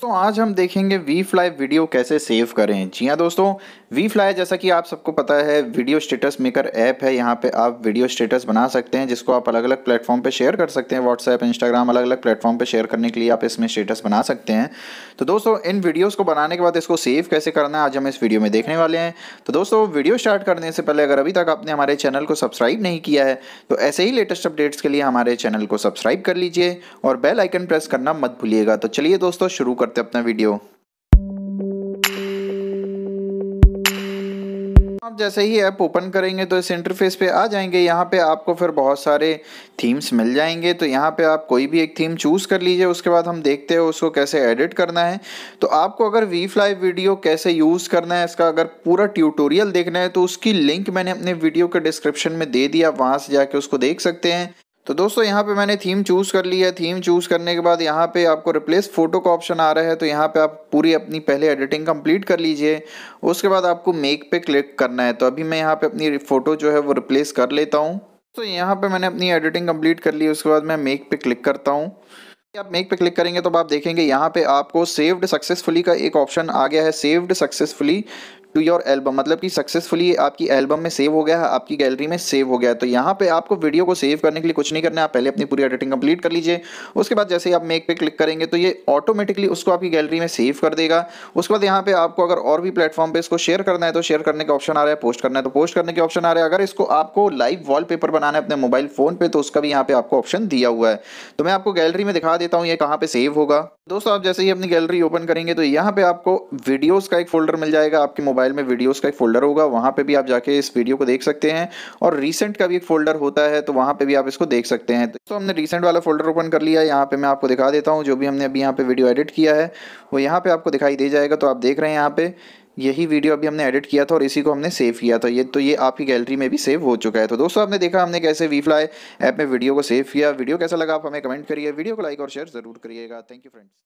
दोस्तों आज हम देखेंगे वी फ्लाई वीडियो कैसे सेव करें जी हाँ दोस्तों वी फ्लाई जैसा कि आप सबको पता है वीडियो स्टेटस मेकर ऐप है यहाँ पे आप वीडियो स्टेटस बना सकते हैं जिसको आप अलग अलग प्लेटफॉर्म पे शेयर कर सकते हैं व्हाट्सएप इंस्टाग्राम अलग अलग प्लेटफॉर्म पे शेयर करने के लिए आप इसमें स्टेटस बना सकते हैं तो दोस्तों इन वीडियोज़ को बनाने के बाद इसको सेव कैसे करना है आज हम इस वीडियो में देखने वाले हैं तो दोस्तों वीडियो स्टार्ट करने से पहले अगर अभी तक आपने हमारे चैनल को सब्सक्राइब नहीं किया है तो ऐसे ही लेटेस्ट अपडेट्स के लिए हमारे चैनल को सब्सक्राइब कर लीजिए और बेल आइकन प्रेस करना मत भूलिएगा तो चलिए दोस्तों शुरू कर करते हैं अपना वीडियो आप जैसे ही ऐप ओपन करेंगे तो इस इंटरफेस पे आ जाएंगे यहाँ पे आपको फिर बहुत सारे थीम्स मिल जाएंगे तो यहाँ पे आप कोई भी एक थीम चूज़ कर लीजिए उसके बाद हम देखते हैं उसको कैसे एडिट करना है तो आपको अगर वी फ्लाई वीडियो कैसे यूज़ करना है इसका अगर पूरा ट्यूटोरियल देखना है तो उसकी लिंक मैंने अपने वीडियो के डिस्क्रिप्शन में दे दिया वहां से जाके उसको देख सकते हैं तो दोस्तों यहाँ पे मैंने थीम चूज़ कर ली है थीम चूज़ करने के बाद यहाँ पे आपको रिप्लेस फ़ोटो का ऑप्शन आ रहा है तो यहाँ पे आप पूरी अपनी पहले एडिटिंग कंप्लीट कर लीजिए उसके बाद आपको मेक पे क्लिक करना है तो अभी मैं यहाँ पे अपनी फ़ोटो जो है वो रिप्लेस कर लेता हूँ तो यहाँ पे मैंने अपनी एडिटिंग कम्प्लीट कर ली उसके बाद मैं मेक पे क्लिक करता हूँ आप मेक पे क्लिक करेंगे तो आप देखेंगे यहाँ पे आपको सेव्ड सक्सेसफुली का एक ऑप्शन आ गया है saved successfully to your album मतलब कि सक्सेसफुली आपकी एल्बम में सेव हो गया है आपकी गैलरी में सेव हो गया है तो यहाँ पे आपको वीडियो को सेव करने के लिए कुछ नहीं करना है आप पहले अपनी पूरी एडिटिंग कंप्लीट कर लीजिए उसके बाद जैसे ही आप मेक पे क्लिक करेंगे तो ये ऑटोमेटिकली उसको आपकी गैलरी में सेव कर देगा उसके बाद यहाँ पे आपको अगर और भी प्लेटफॉर्म पर इसको शेयर करना है तो शेयर करने का ऑप्शन आ रहा है पोस्ट करना है तो पोस्ट करने के ऑप्शन आ रहा है अगर इसको आपको लाइव वॉल बनाना है अपने मोबाइल फोन पर तो उसका भी यहाँ पे आपको ऑप्शन दिया हुआ है तो मैं आपको गैलरी में दिखा देता हूँ ये कहाँ पर सेव होगा दोस्तों आप जैसे ही अपनी गैलरी ओपन करेंगे तो यहाँ पे आपको वीडियोस का एक फोल्डर मिल जाएगा आपके मोबाइल में वीडियोस का एक फोल्डर होगा वहाँ पे भी आप जाके इस वीडियो को देख सकते हैं और रीसेंट का भी एक फोल्डर होता है तो वहाँ पे भी आप इसको देख सकते हैं तो हमने रीसेंट वाला फोल्डर ओपन कर लिया है यहाँ पे मैं आपको दिखा देता हूँ जो भी हमने अभी यहाँ पे वीडियो एडिट किया है वो यहाँ पे आपको दिखाई दे जाएगा तो आप देख रहे हैं यहाँ पे यही वीडियो अभी हमने एडिट किया था और इसी को हमने सेव किया था ये तो ये आपकी गैलरी में भी सेव हो चुका है तो दोस्तों आपने देखा हमने कैसे वी फ्लाई ऐप में वीडियो को सेव किया वीडियो कैसा लगा आप हमें कमेंट करिए वीडियो को लाइक और शेयर ज़रूर करिएगा थैंक यू फ्रेंड्स